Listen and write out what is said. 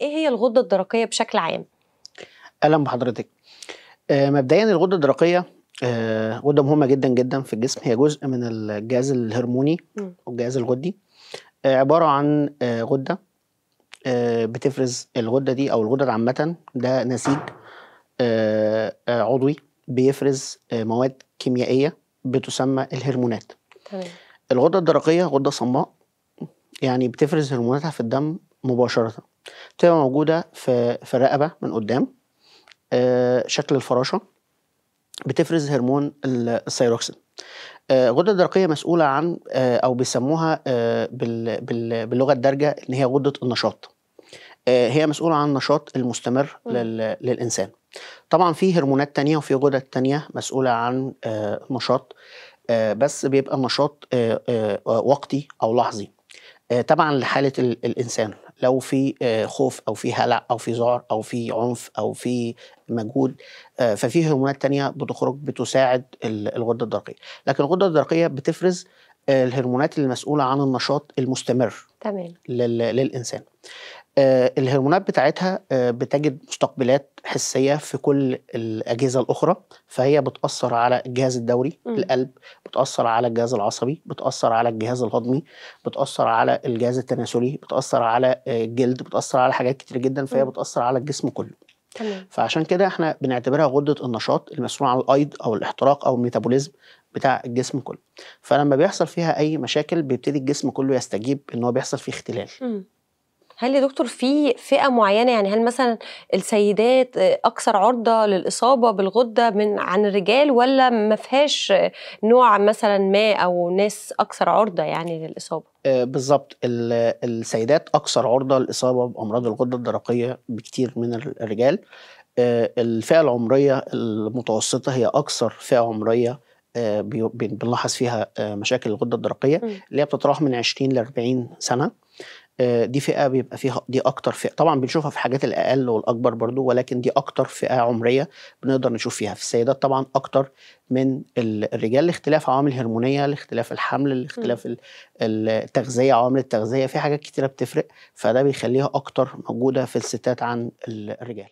ايه هي الغده الدرقيه بشكل عام اهلا بحضرتك آه، مبدئيا الغده الدرقيه آه، غده مهمه جدا جدا في الجسم هي جزء من الجهاز الهرموني والجهاز الغدي آه، عباره عن غده بتفرز الغده دي او الغدد عامه ده نسيج عضوي بيفرز مواد كيميائيه بتسمى الهرمونات تمام الغده الدرقيه غده صماء يعني بتفرز هرموناتها في الدم مباشرة بتبقى موجودة في في الرقبة من قدام آه، شكل الفراشة بتفرز هرمون الثيروكسين الغدة آه، الدرقية مسؤولة عن آه، أو بيسموها باللغة الدارجة إن هي غدة النشاط هي مسؤولة عن النشاط المستمر للإنسان طبعا في هرمونات تانية وفي غدد تانية مسؤولة عن نشاط بس بيبقى نشاط وقتي أو لحظي طبعا لحالة الإنسان لو في آه، خوف او في هلع او في ذعر او في عنف او في مجهود آه، ففي هرمونات تانية بتخرج بتساعد الغده الدرقيه لكن الغده الدرقيه بتفرز آه، الهرمونات المسؤوله عن النشاط المستمر تمام للانسان آه، الهرمونات بتاعتها آه، بتجد مستقبلات حسيه في كل الاجهزه الاخرى فهي بتاثر على الجهاز الدوري م. القلب بتاثر على الجهاز العصبي بتاثر على الجهاز الهضمي بتاثر على الجهاز التناسلي بتاثر على آه، الجلد بتاثر على حاجات كتير جدا فهي م. بتاثر على الجسم كله تمام. فعشان كده احنا بنعتبرها غده النشاط المسؤول عن الايض او الاحتراق او الميتابوليزم بتاع الجسم كله فلما بيحصل فيها اي مشاكل بيبتدي الجسم كله يستجيب ان هو بيحصل فيه اختلال م. هل يا دكتور في فئه معينه يعني هل مثلا السيدات اكثر عرضه للاصابه بالغده من عن الرجال ولا ما فيهاش نوع مثلا ما او ناس اكثر عرضه يعني للاصابه؟ آه، بالظبط السيدات اكثر عرضه للاصابه بامراض الغده الدرقيه بكتير من الرجال آه، الفئه العمريه المتوسطه هي اكثر فئه عمريه آه، بنلاحظ فيها مشاكل الغده الدرقيه اللي هي بتتراوح من 20 ل 40 سنه آه، دي فئه بيبقى فيها دي اكتر فئه طبعا بنشوفها في حاجات الاقل والاكبر برضو ولكن دي اكتر فئه عمريه بنقدر نشوف فيها في السيدات طبعا اكتر من الرجال لاختلاف عوامل هرمونيه لاختلاف الحمل لاختلاف التغذيه عوامل التغذيه في حاجات كتيره بتفرق فده بيخليها اكتر موجوده في الستات عن الرجال